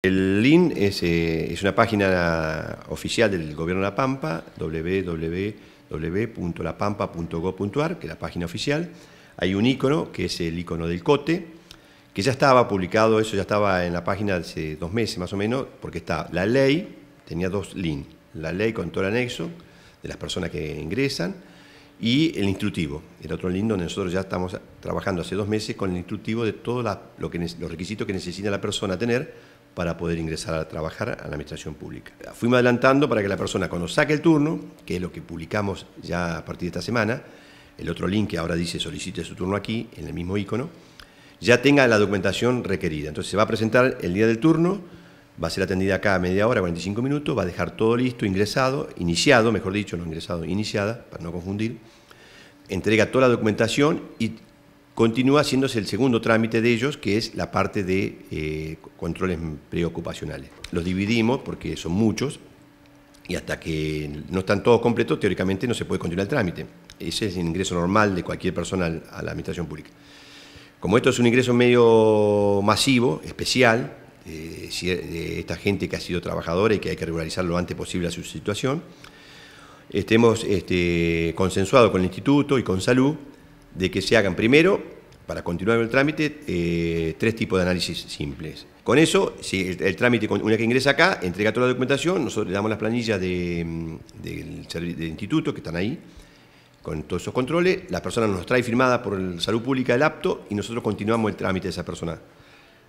El LIN eh, es, una página oficial del Gobierno de La Pampa, www.lapampa.gov.ar, que es la página oficial. Hay un icono, que es el icono del cote, que ya estaba publicado, eso ya estaba en la página hace dos meses más o menos, porque está la ley, tenía dos LIN, la ley con todo el anexo de las personas que ingresan, y el instructivo, el otro link donde nosotros ya estamos trabajando hace dos meses con el instructivo de todos los requisitos que necesita la persona tener para poder ingresar a trabajar a la administración pública. Fuimos adelantando para que la persona cuando saque el turno, que es lo que publicamos ya a partir de esta semana, el otro link que ahora dice solicite su turno aquí, en el mismo icono, ya tenga la documentación requerida. Entonces se va a presentar el día del turno, va a ser atendida acá a media hora, 45 minutos, va a dejar todo listo, ingresado, iniciado, mejor dicho, no ingresado, iniciada, para no confundir, entrega toda la documentación y continúa haciéndose el segundo trámite de ellos, que es la parte de eh, controles preocupacionales. Los dividimos porque son muchos y hasta que no están todos completos, teóricamente no se puede continuar el trámite. Ese es el ingreso normal de cualquier persona a la administración pública. Como esto es un ingreso medio masivo, especial, eh, de esta gente que ha sido trabajadora y que hay que regularizar lo antes posible a su situación, estemos hemos este, consensuado con el instituto y con salud de que se hagan primero, para continuar el trámite, eh, tres tipos de análisis simples. Con eso, si el, trámite, una vez que ingresa acá, entrega toda la documentación, nosotros le damos las planillas mm, del, instituto que están ahí, con todos esos controles, la persona nos trae firmada por el Salud Pública el apto y nosotros continuamos el trámite de esa persona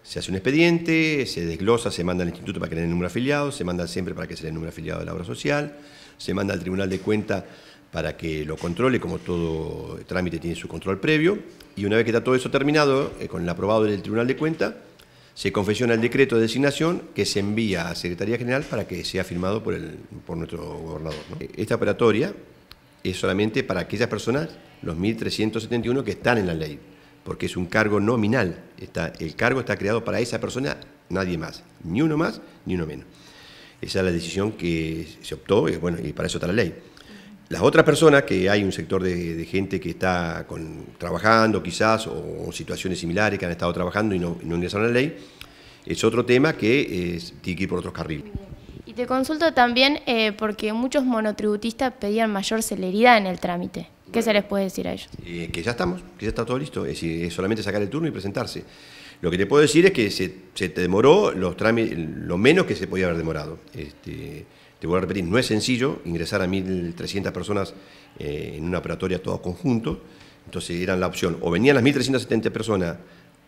se hace un expediente, se desglosa, se manda al instituto para que le den el número afiliado, se manda siempre para que se le den el número afiliado de la obra social, se manda al Tribunal de Cuenta para que lo controle, como todo trámite tiene su control previo, y una vez que está todo eso terminado, eh, con el aprobado del Tribunal de Cuenta, se confesiona el decreto de designación que se envía a Secretaría General para que sea firmado por, por nuestro gobernador. Esta operatoria es solamente para aquellas personas, los 1.371 que están en la ley porque es un cargo nominal. Está, el cargo está creado para esa persona, nadie más, ni uno más, ni uno menos. Esa es la decisión que se optó y, bueno, y para eso está la ley. Las otras personas, que hay un sector de, gente que está trabajando quizás o, situaciones similares que han estado trabajando y no, no ingresaron a la ley, es otro tema que es, tiene que ir por otros carriles. Y te consulto también eh, porque muchos monotributistas pedían mayor celeridad en el trámite. ¿Qué se les puede decir a ellos? que ya estamos, que ya está todo listo. Es, solamente sacar el turno y presentarse. Lo que te puedo decir es que se, te demoró los trámites, lo menos que se podía haber demorado. Este, te voy a repetir, no es sencillo ingresar a 1.300 personas eh, en una operatoria todo conjunto. Entonces eran la opción, o venían las 1.370 personas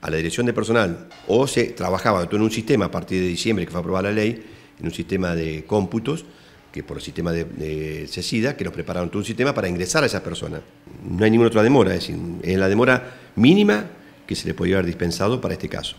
a la dirección de personal, o se trabajaba en un sistema a partir de diciembre que fue aprobada la ley, en un sistema de cómputos, que por el sistema de, de que nos prepararon todo un sistema para ingresar a esas personas. No hay ninguna otra demora, es decir, es la demora mínima que se le puede haber dispensado para este caso.